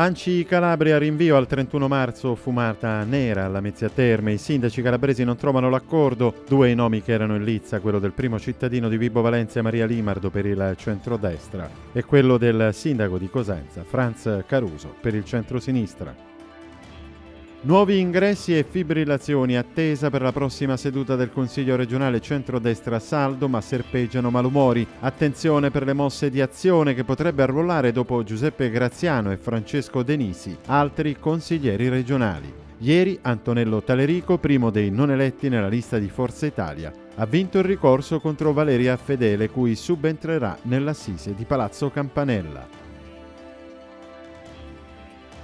Anci Calabria rinvio al 31 marzo fumata nera alla Mezzia Terme. I sindaci calabresi non trovano l'accordo. Due i nomi che erano in lizza, quello del primo cittadino di Vibo Valencia Maria Limardo per il centrodestra e quello del sindaco di Cosenza Franz Caruso per il centrosinistra. Nuovi ingressi e fibrillazioni attesa per la prossima seduta del Consiglio regionale centrodestra a saldo ma serpeggiano malumori. Attenzione per le mosse di azione che potrebbe arruolare dopo Giuseppe Graziano e Francesco Denisi, altri consiglieri regionali. Ieri Antonello Talerico, primo dei non eletti nella lista di Forza Italia, ha vinto il ricorso contro Valeria Fedele cui subentrerà nell'assise di Palazzo Campanella.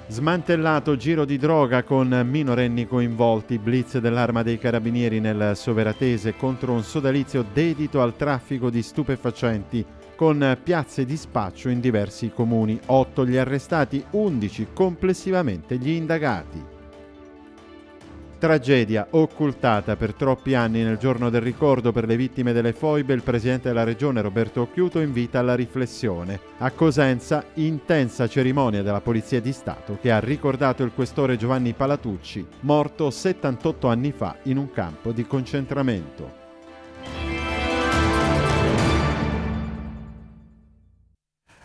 Smantellato giro di droga con minorenni coinvolti, blitz dell'arma dei carabinieri nel Soveratese contro un sodalizio dedito al traffico di stupefacenti con piazze di spaccio in diversi comuni, 8 gli arrestati, 11 complessivamente gli indagati. Tragedia occultata per troppi anni nel giorno del ricordo per le vittime delle foibe, il presidente della regione Roberto Occhiuto invita alla riflessione. A Cosenza, intensa cerimonia della Polizia di Stato che ha ricordato il questore Giovanni Palatucci, morto 78 anni fa in un campo di concentramento.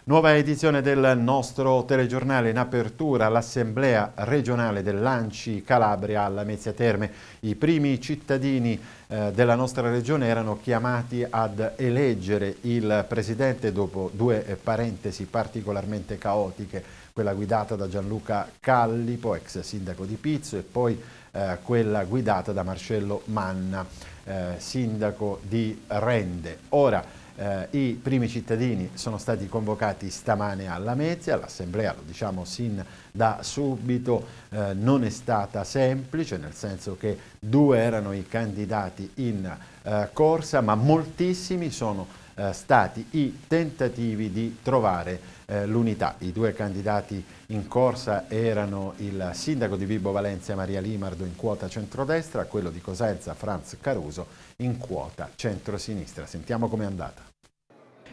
Nuova edizione del nostro telegiornale in apertura all'Assemblea regionale dell'Anci Calabria alla Mezia Terme. I primi cittadini eh, della nostra regione erano chiamati ad eleggere il presidente dopo due eh, parentesi particolarmente caotiche, quella guidata da Gianluca Callipo, ex sindaco di Pizzo, e poi eh, quella guidata da Marcello Manna, eh, sindaco di Rende. Ora, eh, I primi cittadini sono stati convocati stamane alla Mezia, l'assemblea lo diciamo sin da subito eh, non è stata semplice, nel senso che due erano i candidati in eh, corsa, ma moltissimi sono eh, stati i tentativi di trovare eh, l'unità. I due candidati in corsa erano il sindaco di Vibo Valencia Maria Limardo in quota centrodestra, quello di Cosenza Franz Caruso in quota centrosinistra. Sentiamo com'è andata.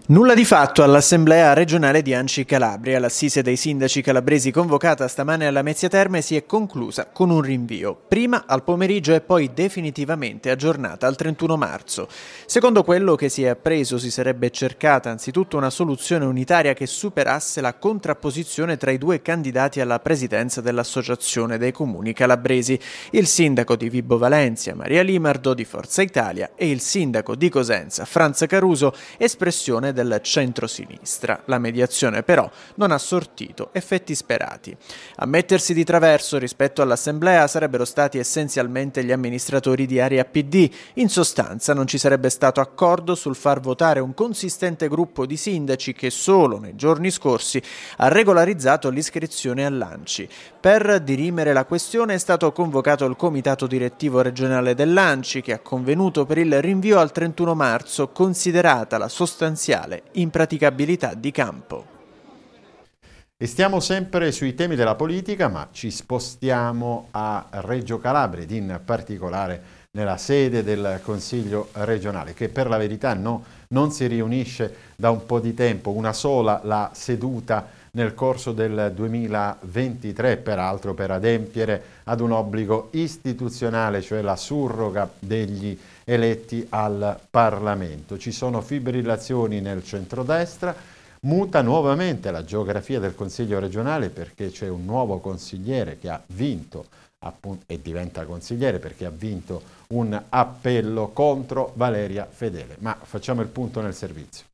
Nulla di fatto all'Assemblea regionale di Anci Calabria. L'assise dei sindaci calabresi convocata stamane alla Mezzia Terme si è conclusa con un rinvio, prima al pomeriggio e poi definitivamente aggiornata al 31 marzo. Secondo quello che si è appreso si sarebbe cercata anzitutto una soluzione unitaria che superasse la contrapposizione tra i due candidati alla presidenza dell'Associazione dei Comuni Calabresi, il sindaco di Vibo Valencia Maria Limardo di Forza Italia e il sindaco di Cosenza Franz Caruso, espressione del centro-sinistra. La mediazione però non ha sortito effetti sperati. A mettersi di traverso rispetto all'Assemblea sarebbero stati essenzialmente gli amministratori di area PD. In sostanza non ci sarebbe stato accordo sul far votare un consistente gruppo di sindaci che solo nei giorni scorsi ha regolarizzato l'iscrizione all'ANCI. Per dirimere la questione è stato convocato il comitato direttivo regionale dell'ANCI che ha convenuto per il rinvio al 31 marzo considerata la sostanziale totale impraticabilità di campo. E stiamo sempre sui temi della politica, ma ci spostiamo a Reggio Calabria, ed in particolare nella sede del Consiglio regionale, che per la verità no, non si riunisce da un po' di tempo, una sola la seduta nel corso del 2023, peraltro per adempiere ad un obbligo istituzionale, cioè la surroga degli eletti al Parlamento. Ci sono fibrillazioni nel centrodestra, muta nuovamente la geografia del Consiglio regionale perché c'è un nuovo consigliere che ha vinto appunto, e diventa consigliere perché ha vinto un appello contro Valeria Fedele. Ma facciamo il punto nel servizio.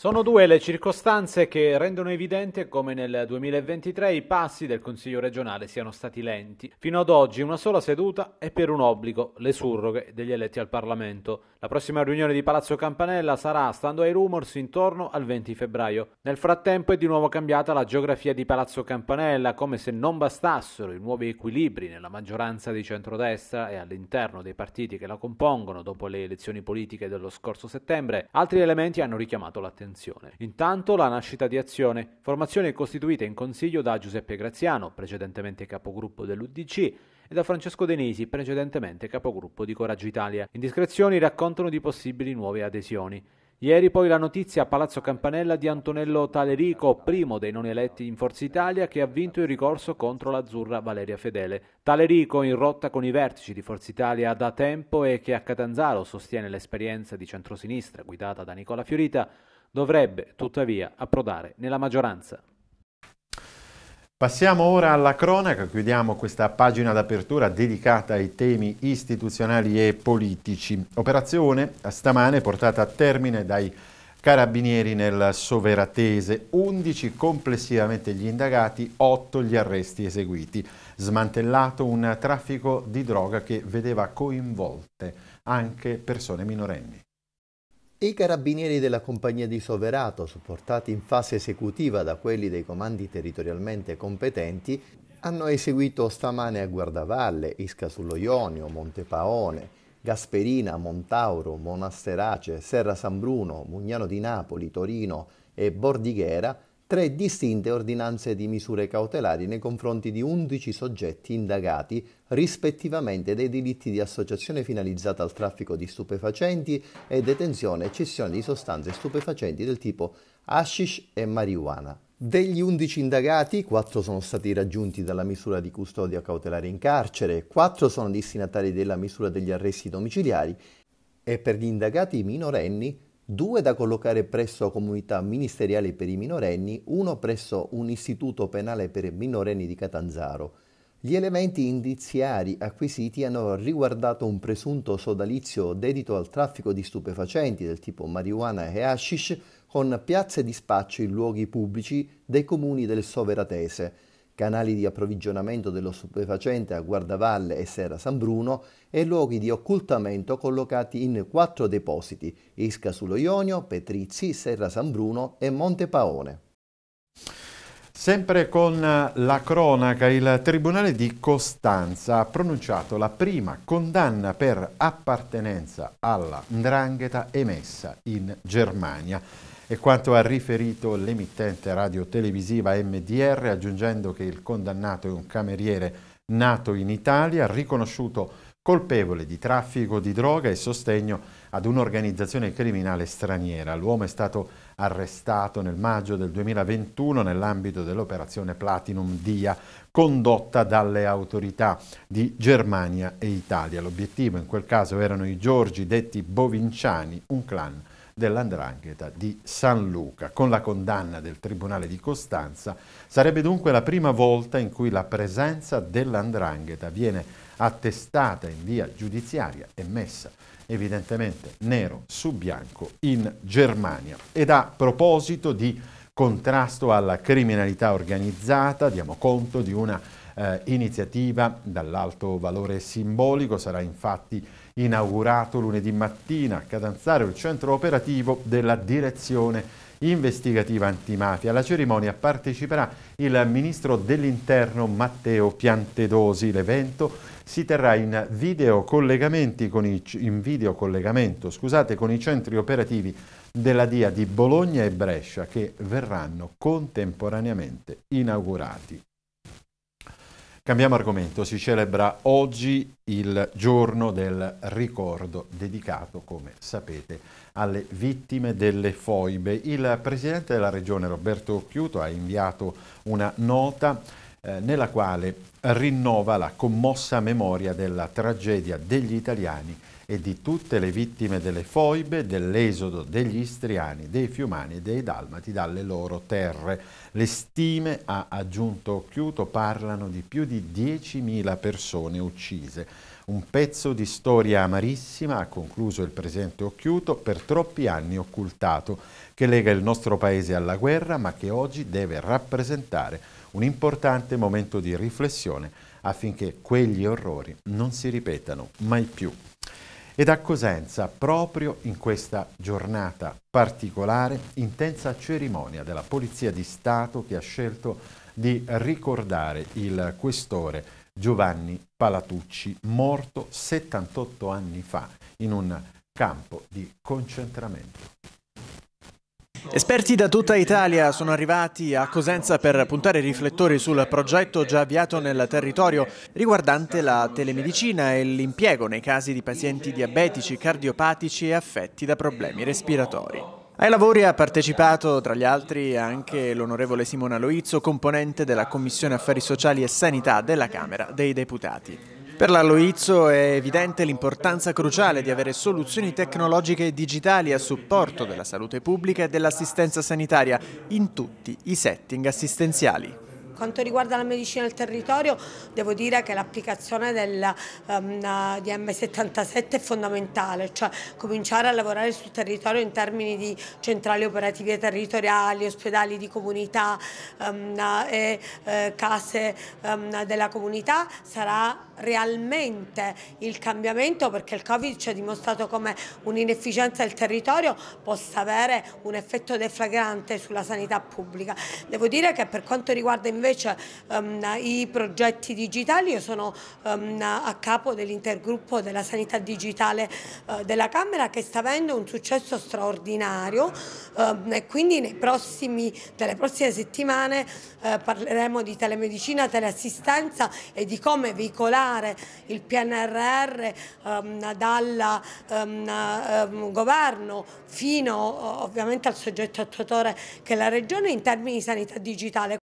Sono due le circostanze che rendono evidente come nel 2023 i passi del Consiglio regionale siano stati lenti. Fino ad oggi una sola seduta e per un obbligo, le surroghe degli eletti al Parlamento. La prossima riunione di Palazzo Campanella sarà, stando ai rumors, intorno al 20 febbraio. Nel frattempo è di nuovo cambiata la geografia di Palazzo Campanella, come se non bastassero i nuovi equilibri nella maggioranza di centrodestra e all'interno dei partiti che la compongono dopo le elezioni politiche dello scorso settembre. Altri elementi hanno richiamato l'attenzione attenzione. Intanto la nascita di Azione, formazione costituita in consiglio da Giuseppe Graziano, precedentemente capogruppo dell'UDC, e da Francesco Denisi, precedentemente capogruppo di Coraggio Italia. Indiscrezioni raccontano di possibili nuove adesioni. Ieri poi la notizia a Palazzo Campanella di Antonello Talerico, primo dei non eletti in Forza Italia, che ha vinto il ricorso contro l'azzurra Valeria Fedele. Talerico, in rotta con i vertici di Forza Italia da tempo e che a Catanzaro sostiene l'esperienza di centrosinistra guidata da Nicola Fiorita, dovrebbe tuttavia approdare nella maggioranza. Passiamo ora alla cronaca, chiudiamo questa pagina d'apertura dedicata ai temi istituzionali e politici. Operazione stamane portata a termine dai carabinieri nel Soveratese, 11 complessivamente gli indagati, 8 gli arresti eseguiti, smantellato un traffico di droga che vedeva coinvolte anche persone minorenni. I carabinieri della compagnia di Soverato, supportati in fase esecutiva da quelli dei comandi territorialmente competenti, hanno eseguito stamane a Guardavalle, Isca sullo Ionio, Montepaone, Gasperina, Montauro, Monasterace, Serra San Bruno, Mugnano di Napoli, Torino e Bordighera tre distinte ordinanze di misure cautelari nei confronti di 11 soggetti indagati rispettivamente dei delitti di associazione finalizzata al traffico di stupefacenti e detenzione e cessione di sostanze stupefacenti del tipo hashish e marijuana. Degli 11 indagati, 4 sono stati raggiunti dalla misura di custodia cautelare in carcere, 4 sono destinatari della misura degli arresti domiciliari e per gli indagati minorenni due da collocare presso comunità ministeriali per i minorenni, uno presso un istituto penale per minorenni di Catanzaro. Gli elementi indiziari acquisiti hanno riguardato un presunto sodalizio dedito al traffico di stupefacenti del tipo marijuana e hashish con piazze di spaccio in luoghi pubblici dei comuni del Soveratese, canali di approvvigionamento dello stupefacente a Guardavalle e Serra San Bruno e luoghi di occultamento collocati in quattro depositi, Isca sullo Ionio, Petrizzi, Serra San Bruno e Monte Paone. Sempre con la cronaca, il Tribunale di Costanza ha pronunciato la prima condanna per appartenenza alla Ndrangheta emessa in Germania e quanto ha riferito l'emittente radiotelevisiva MDR, aggiungendo che il condannato è un cameriere nato in Italia, riconosciuto colpevole di traffico di droga e sostegno ad un'organizzazione criminale straniera. L'uomo è stato arrestato nel maggio del 2021 nell'ambito dell'operazione Platinum DIA condotta dalle autorità di Germania e Italia. L'obiettivo in quel caso erano i Giorgi detti Bovinciani, un clan dell'Andrangheta di San Luca. Con la condanna del Tribunale di Costanza sarebbe dunque la prima volta in cui la presenza dell'Andrangheta viene attestata in via giudiziaria e messa evidentemente nero su bianco in Germania. Ed a proposito di contrasto alla criminalità organizzata, diamo conto di una eh, iniziativa dall'alto valore simbolico, sarà infatti inaugurato lunedì mattina a Catanzaro il centro operativo della direzione investigativa antimafia. Alla cerimonia parteciperà il ministro dell'interno Matteo Piantedosi. L'evento si terrà in videocollegamento con i, video scusate, con i centri operativi della DIA di Bologna e Brescia che verranno contemporaneamente inaugurati. Cambiamo argomento, si celebra oggi il giorno del ricordo dedicato, come sapete, alle vittime delle foibe. Il Presidente della Regione Roberto Chiuto ha inviato una nota eh, nella quale rinnova la commossa memoria della tragedia degli italiani e di tutte le vittime delle foibe, dell'esodo degli istriani, dei fiumani e dei dalmati dalle loro terre. Le stime, ha aggiunto Occhiuto, parlano di più di 10.000 persone uccise. Un pezzo di storia amarissima, ha concluso il presidente Occhiuto, per troppi anni occultato, che lega il nostro paese alla guerra, ma che oggi deve rappresentare un importante momento di riflessione affinché quegli orrori non si ripetano mai più ed a Cosenza proprio in questa giornata particolare, intensa cerimonia della Polizia di Stato che ha scelto di ricordare il questore Giovanni Palatucci, morto 78 anni fa in un campo di concentramento. Esperti da tutta Italia sono arrivati a Cosenza per puntare i riflettori sul progetto già avviato nel territorio riguardante la telemedicina e l'impiego nei casi di pazienti diabetici, cardiopatici e affetti da problemi respiratori. Ai lavori ha partecipato tra gli altri anche l'onorevole Simona Loizzo, componente della Commissione Affari Sociali e Sanità della Camera dei Deputati. Per l'Aloizzo è evidente l'importanza cruciale di avere soluzioni tecnologiche e digitali a supporto della salute pubblica e dell'assistenza sanitaria in tutti i setting assistenziali quanto riguarda la medicina del territorio devo dire che l'applicazione del, um, di 77 è fondamentale, cioè cominciare a lavorare sul territorio in termini di centrali operative territoriali, ospedali di comunità um, e eh, case um, della comunità sarà realmente il cambiamento perché il Covid ci ha dimostrato come un'inefficienza del territorio possa avere un effetto deflagrante sulla sanità pubblica. Devo dire che per quanto riguarda invece invece um, i progetti digitali, io sono um, a capo dell'intergruppo della sanità digitale uh, della Camera che sta avendo un successo straordinario um, e quindi prossimi, nelle cioè prossime settimane uh, parleremo di telemedicina, teleassistenza e di come veicolare il PNRR dal governo fino ovviamente al soggetto attuatore che è la Regione in termini di sanità digitale.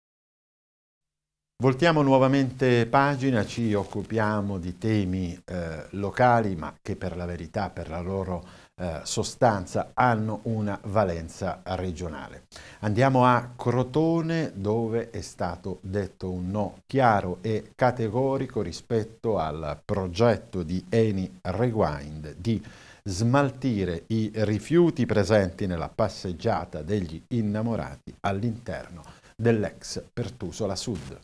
Voltiamo nuovamente pagina, ci occupiamo di temi eh, locali ma che per la verità, per la loro eh, sostanza, hanno una valenza regionale. Andiamo a Crotone dove è stato detto un no chiaro e categorico rispetto al progetto di Eni Rewind di smaltire i rifiuti presenti nella passeggiata degli innamorati all'interno dell'ex Pertusola Sud.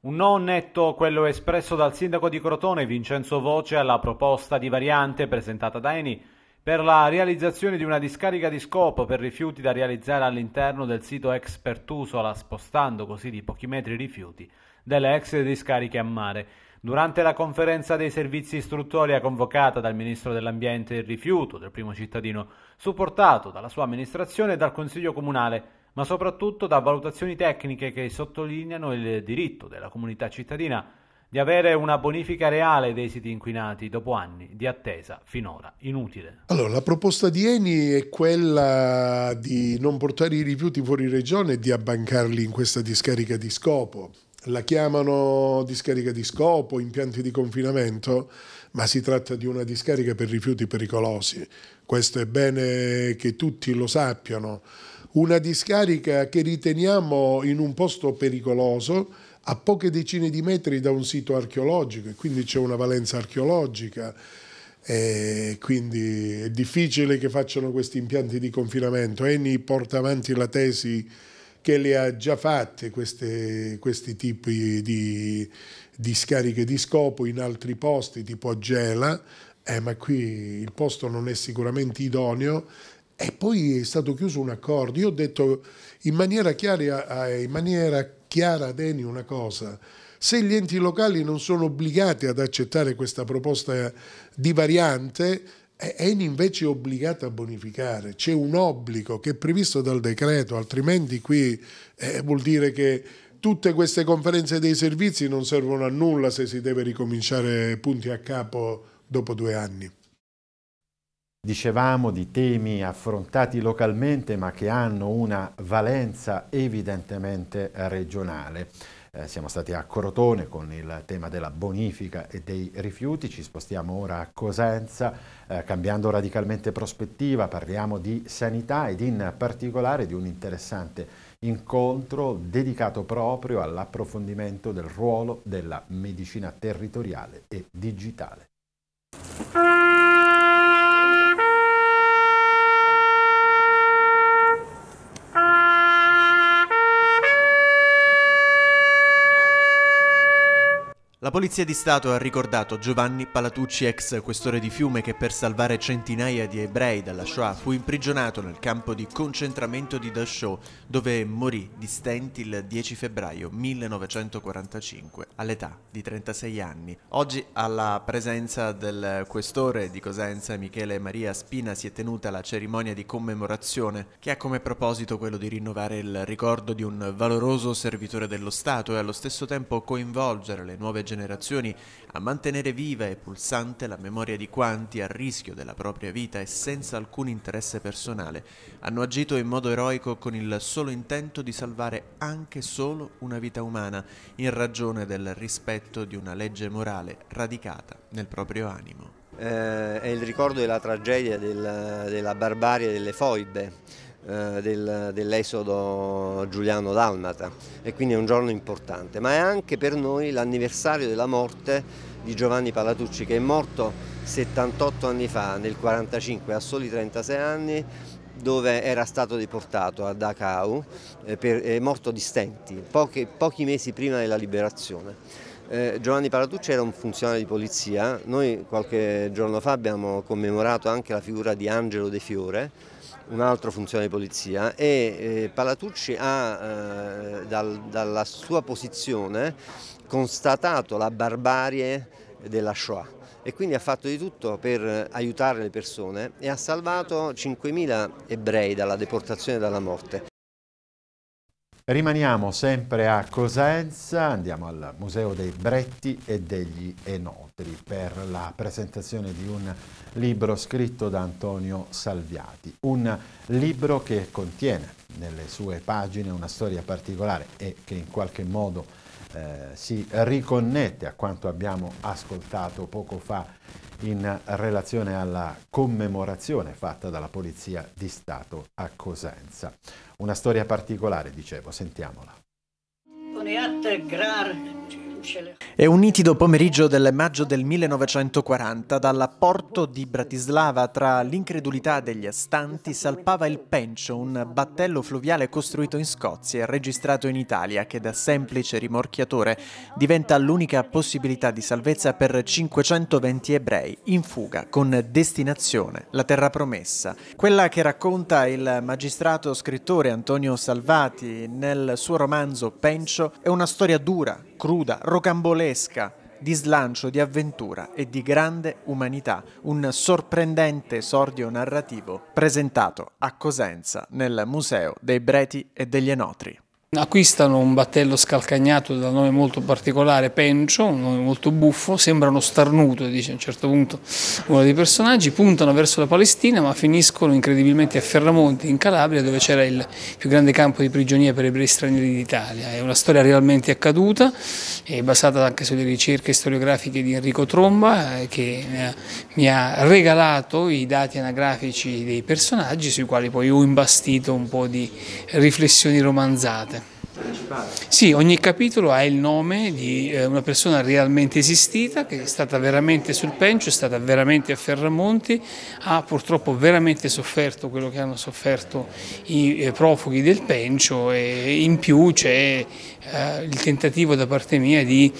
Un no netto quello espresso dal sindaco di Crotone Vincenzo Voce alla proposta di variante presentata da Eni per la realizzazione di una discarica di scopo per rifiuti da realizzare all'interno del sito ex Pertusola, spostando così di pochi metri i rifiuti delle ex discariche a mare. Durante la conferenza dei servizi istruttoria convocata dal Ministro dell'Ambiente il Rifiuto, del primo cittadino, supportato dalla sua amministrazione e dal Consiglio Comunale, ma soprattutto da valutazioni tecniche che sottolineano il diritto della comunità cittadina di avere una bonifica reale dei siti inquinati dopo anni di attesa finora inutile. Allora, la proposta di Eni è quella di non portare i rifiuti fuori regione e di abbancarli in questa discarica di scopo. La chiamano discarica di scopo, impianti di confinamento, ma si tratta di una discarica per rifiuti pericolosi. Questo è bene che tutti lo sappiano una discarica che riteniamo in un posto pericoloso, a poche decine di metri da un sito archeologico e quindi c'è una valenza archeologica. E quindi è difficile che facciano questi impianti di confinamento. Eni porta avanti la tesi che le ha già fatte queste, questi tipi di, di scariche di scopo in altri posti, tipo Gela, eh, ma qui il posto non è sicuramente idoneo e poi è stato chiuso un accordo. Io ho detto in maniera chiara, eh, in maniera chiara ad Eni una cosa. Se gli enti locali non sono obbligati ad accettare questa proposta di variante, eh, Eni invece è obbligata a bonificare, c'è un obbligo che è previsto dal decreto, altrimenti qui eh, vuol dire che tutte queste conferenze dei servizi non servono a nulla se si deve ricominciare punti a capo dopo due anni dicevamo, di temi affrontati localmente ma che hanno una valenza evidentemente regionale. Eh, siamo stati a Crotone con il tema della bonifica e dei rifiuti, ci spostiamo ora a Cosenza eh, cambiando radicalmente prospettiva, parliamo di sanità ed in particolare di un interessante incontro dedicato proprio all'approfondimento del ruolo della medicina territoriale e digitale. La Polizia di Stato ha ricordato Giovanni Palatucci, ex questore di Fiume, che per salvare centinaia di ebrei dalla Shoah fu imprigionato nel campo di concentramento di Dachau, dove morì di stenti il 10 febbraio 1945, all'età di 36 anni. Oggi, alla presenza del questore di Cosenza, Michele Maria Spina, si è tenuta la cerimonia di commemorazione, che ha come proposito quello di rinnovare il ricordo di un valoroso servitore dello Stato e allo stesso tempo coinvolgere le nuove generazioni generazioni a mantenere viva e pulsante la memoria di quanti, a rischio della propria vita e senza alcun interesse personale, hanno agito in modo eroico con il solo intento di salvare anche solo una vita umana, in ragione del rispetto di una legge morale radicata nel proprio animo. Eh, è il ricordo della tragedia, della, della barbarie delle foibe eh, del, dell'esodo giuliano-dalmata e quindi è un giorno importante, ma è anche per noi l'anniversario della morte di Giovanni Palatucci che è morto 78 anni fa, nel 1945, a soli 36 anni dove era stato deportato a Dachau, eh, per, è morto di stenti, pochi, pochi mesi prima della liberazione. Eh, Giovanni Palatucci era un funzionario di polizia, noi qualche giorno fa abbiamo commemorato anche la figura di Angelo De Fiore, un altro funzionario di polizia e eh, Palatucci ha eh, dal, dalla sua posizione constatato la barbarie della Shoah e quindi ha fatto di tutto per aiutare le persone e ha salvato 5.000 ebrei dalla deportazione e dalla morte. Rimaniamo sempre a Cosenza, andiamo al Museo dei Bretti e degli Enotri per la presentazione di un libro scritto da Antonio Salviati, un libro che contiene nelle sue pagine una storia particolare e che in qualche modo eh, si riconnette a quanto abbiamo ascoltato poco fa in relazione alla commemorazione fatta dalla Polizia di Stato a Cosenza. Una storia particolare, dicevo, sentiamola. È un nitido pomeriggio del maggio del 1940, Dal porto di Bratislava, tra l'incredulità degli astanti, salpava il Pencio, un battello fluviale costruito in Scozia e registrato in Italia, che da semplice rimorchiatore diventa l'unica possibilità di salvezza per 520 ebrei in fuga con destinazione la terra promessa. Quella che racconta il magistrato scrittore Antonio Salvati nel suo romanzo Pencio è una storia dura cruda, rocambolesca, di slancio, di avventura e di grande umanità, un sorprendente esordio narrativo presentato a Cosenza nel Museo dei Breti e degli Enotri. Acquistano un battello scalcagnato dal nome molto particolare, Pencio, un nome molto buffo, sembra uno starnuto, dice a un certo punto uno dei personaggi, puntano verso la Palestina ma finiscono incredibilmente a Ferramonte, in Calabria, dove c'era il più grande campo di prigionia per ebrei stranieri d'Italia. È una storia realmente accaduta, è basata anche sulle ricerche storiografiche di Enrico Tromba, eh, che mi ha regalato i dati anagrafici dei personaggi, sui quali poi ho imbastito un po' di riflessioni romanzate. Sì, ogni capitolo ha il nome di eh, una persona realmente esistita che è stata veramente sul pencio, è stata veramente a Ferramonti, ha purtroppo veramente sofferto quello che hanno sofferto i eh, profughi del pencio e in più c'è eh, il tentativo da parte mia di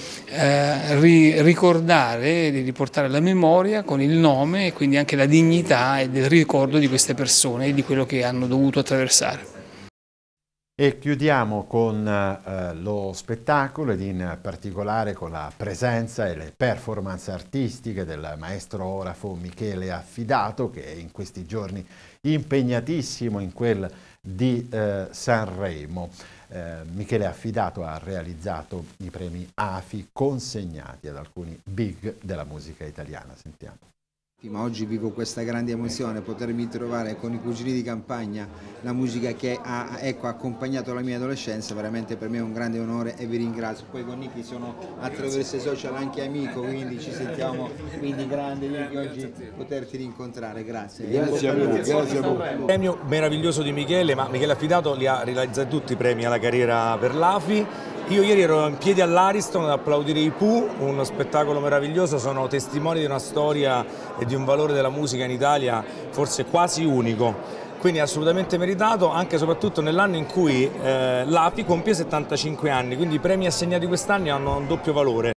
ricordare, di riportare la memoria con il nome e quindi anche la dignità e del ricordo di queste persone e di quello che hanno dovuto attraversare. E chiudiamo con eh, lo spettacolo ed in particolare con la presenza e le performance artistiche del maestro orafo Michele Affidato che è in questi giorni impegnatissimo in quel di eh, Sanremo. Eh, Michele Affidato ha realizzato i premi AFI consegnati ad alcuni big della musica italiana. Sentiamo. Ma oggi vivo questa grande emozione, potermi trovare con i cugini di campagna, la musica che ha ecco, accompagnato la mia adolescenza, veramente per me è un grande onore e vi ringrazio. Poi con Nicky sono attraverso i social anche amico, quindi ci sentiamo, quindi grande Nicky oggi poterti rincontrare, grazie. Grazie a voi, grazie a voi. Un premio meraviglioso di Michele, ma Michele Affidato li ha realizzati tutti i premi alla carriera per l'AFI io ieri ero in piedi all'Ariston ad applaudire i Pooh, uno spettacolo meraviglioso, sono testimoni di una storia e di un valore della musica in Italia forse quasi unico. Quindi assolutamente meritato, anche e soprattutto nell'anno in cui eh, l'API compie 75 anni, quindi i premi assegnati quest'anno hanno un doppio valore.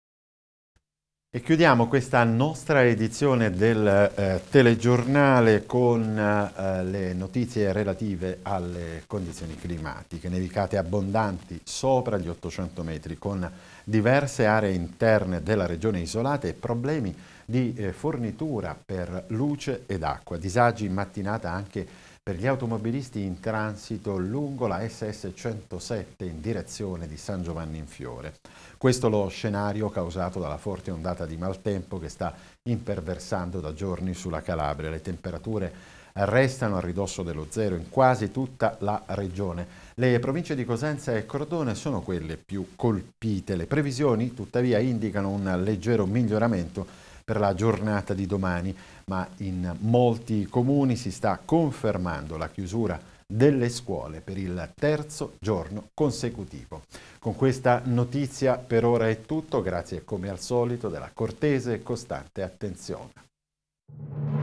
E chiudiamo questa nostra edizione del eh, telegiornale con eh, le notizie relative alle condizioni climatiche. Nevicate abbondanti sopra gli 800 metri con diverse aree interne della regione isolate e problemi di eh, fornitura per luce ed acqua. Disagi in mattinata anche per gli automobilisti in transito lungo la SS 107 in direzione di San Giovanni in Fiore. Questo lo scenario causato dalla forte ondata di maltempo che sta imperversando da giorni sulla Calabria. Le temperature restano a ridosso dello zero in quasi tutta la regione. Le province di Cosenza e Cordone sono quelle più colpite. Le previsioni tuttavia indicano un leggero miglioramento per la giornata di domani, ma in molti comuni si sta confermando la chiusura delle scuole per il terzo giorno consecutivo. Con questa notizia per ora è tutto, grazie come al solito della cortese e costante attenzione.